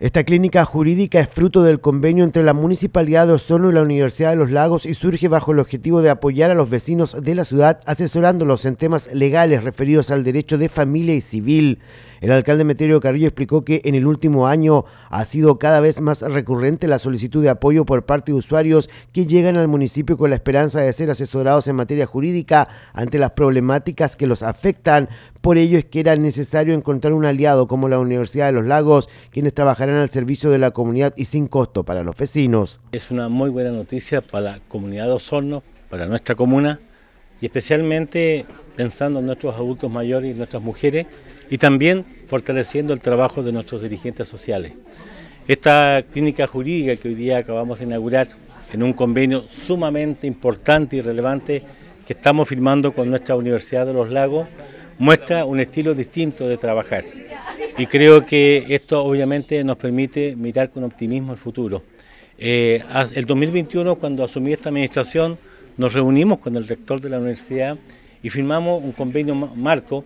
Esta clínica jurídica es fruto del convenio entre la Municipalidad de Osorno y la Universidad de los Lagos y surge bajo el objetivo de apoyar a los vecinos de la ciudad asesorándolos en temas legales referidos al derecho de familia y civil. El alcalde Meterio Carrillo explicó que en el último año ha sido cada vez más recurrente la solicitud de apoyo por parte de usuarios que llegan al municipio con la esperanza de ser asesorados en materia jurídica ante las problemáticas que los afectan, por ello es que era necesario encontrar un aliado como la Universidad de los Lagos, quienes trabajarán al servicio de la comunidad y sin costo para los vecinos. Es una muy buena noticia para la comunidad de Osorno, para nuestra comuna, y especialmente pensando en nuestros adultos mayores y nuestras mujeres, y también fortaleciendo el trabajo de nuestros dirigentes sociales. Esta clínica jurídica que hoy día acabamos de inaugurar en un convenio sumamente importante y relevante que estamos firmando con nuestra Universidad de los Lagos, muestra un estilo distinto de trabajar. Y creo que esto obviamente nos permite mirar con optimismo el futuro. Eh, el 2021, cuando asumí esta administración, nos reunimos con el rector de la universidad y firmamos un convenio marco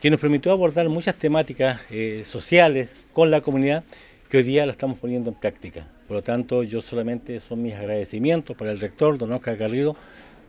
que nos permitió abordar muchas temáticas eh, sociales con la comunidad que hoy día la estamos poniendo en práctica. Por lo tanto, yo solamente son mis agradecimientos para el rector, don Oscar Garrido,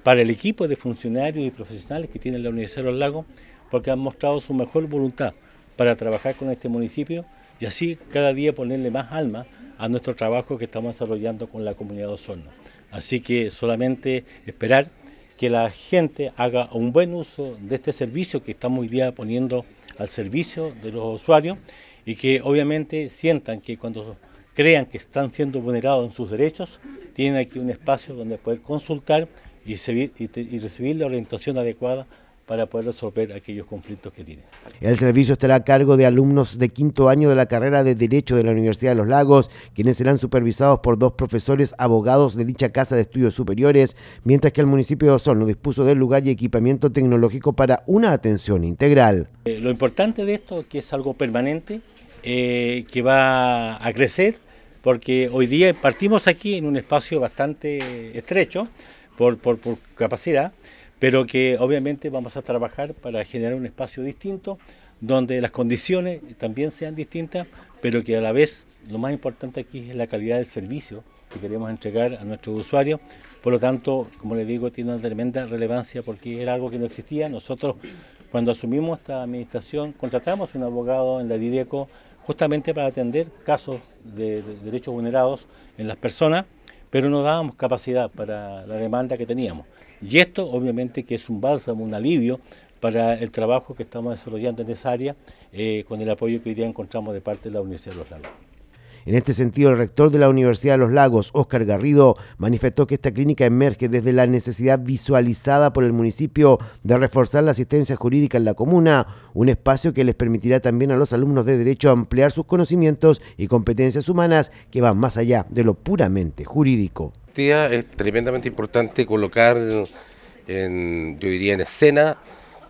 para el equipo de funcionarios y profesionales que tiene la Universidad de los Lagos, porque han mostrado su mejor voluntad para trabajar con este municipio y así cada día ponerle más alma a nuestro trabajo que estamos desarrollando con la comunidad de Osorno. Así que solamente esperar que la gente haga un buen uso de este servicio que estamos hoy día poniendo al servicio de los usuarios y que obviamente sientan que cuando crean que están siendo vulnerados en sus derechos, tienen aquí un espacio donde poder consultar y recibir, la orientación adecuada para poder resolver aquellos conflictos que tienen. El servicio estará a cargo de alumnos de quinto año de la carrera de Derecho de la Universidad de Los Lagos, quienes serán supervisados por dos profesores abogados de dicha casa de estudios superiores, mientras que el municipio de Osorno dispuso del lugar y equipamiento tecnológico para una atención integral. Eh, lo importante de esto es que es algo permanente, eh, que va a crecer, porque hoy día partimos aquí en un espacio bastante estrecho por capacidad, pero que obviamente vamos a trabajar para generar un espacio distinto donde las condiciones también sean distintas, pero que a la vez lo más importante aquí es la calidad del servicio que queremos entregar a nuestros usuarios. Por lo tanto, como les digo, tiene una tremenda relevancia porque era algo que no existía. Nosotros, cuando asumimos esta administración, contratamos un abogado en la DIDECO justamente para atender casos de, de derechos vulnerados en las personas pero no dábamos capacidad para la demanda que teníamos. Y esto obviamente que es un bálsamo, un alivio para el trabajo que estamos desarrollando en esa área eh, con el apoyo que hoy día encontramos de parte de la Universidad de Los Lagos. En este sentido, el rector de la Universidad de los Lagos, Óscar Garrido, manifestó que esta clínica emerge desde la necesidad visualizada por el municipio de reforzar la asistencia jurídica en la comuna, un espacio que les permitirá también a los alumnos de derecho ampliar sus conocimientos y competencias humanas que van más allá de lo puramente jurídico. Es tremendamente importante colocar, en, yo diría, en escena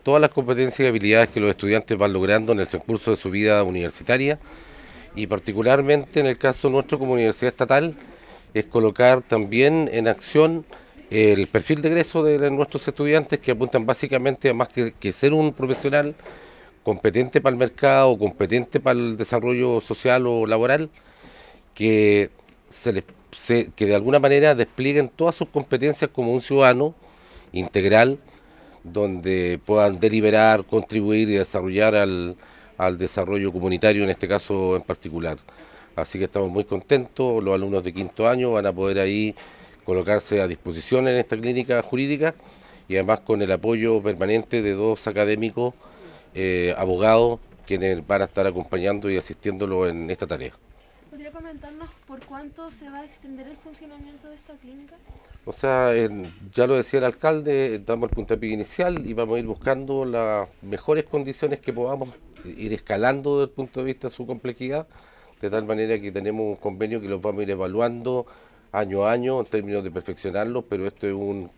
todas las competencias y habilidades que los estudiantes van logrando en el transcurso de su vida universitaria y particularmente en el caso nuestro como universidad estatal es colocar también en acción el perfil de egreso de nuestros estudiantes que apuntan básicamente a más que, ser un profesional competente para el mercado, competente para el desarrollo social o laboral, que, se les, que de alguna manera desplieguen todas sus competencias como un ciudadano integral, donde puedan deliberar, contribuir y desarrollar al, al desarrollo comunitario, en este caso en particular. Así que estamos muy contentos, los alumnos de quinto año van a poder ahí colocarse a disposición en esta clínica jurídica y además con el apoyo permanente de dos académicos, eh, abogados, quienes van a estar acompañando y asistiéndolo en esta tarea. ¿Podría comentarnos por cuánto se va a extender el funcionamiento de esta clínica? O sea, ya lo decía el alcalde, eh, damos el puntapié inicial y vamos a ir buscando las mejores condiciones que podamos ir escalando desde el punto de vista de su complejidad, de tal manera que tenemos un convenio que los vamos a ir evaluando año a año en términos de perfeccionarlo, pero esto es un,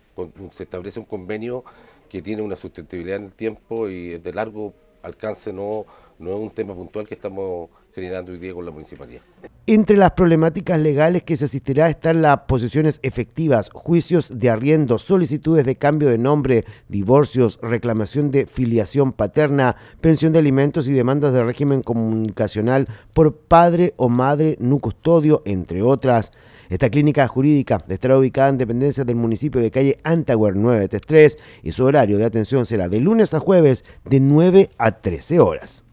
se establece un convenio que tiene una sustentabilidad en el tiempo y es de largo plazo alcance, no, no es un tema puntual que estamos generando hoy día con la municipalidad. Entre las problemáticas legales que se asistirá están las posesiones efectivas, juicios de arriendo, solicitudes de cambio de nombre, divorcios, reclamación de filiación paterna, pensión de alimentos y demandas de régimen comunicacional por padre o madre no custodio, entre otras. Esta clínica jurídica estará ubicada en dependencias del municipio de calle Antaguer 933 y su horario de atención será de lunes a jueves de 9 a 13 horas.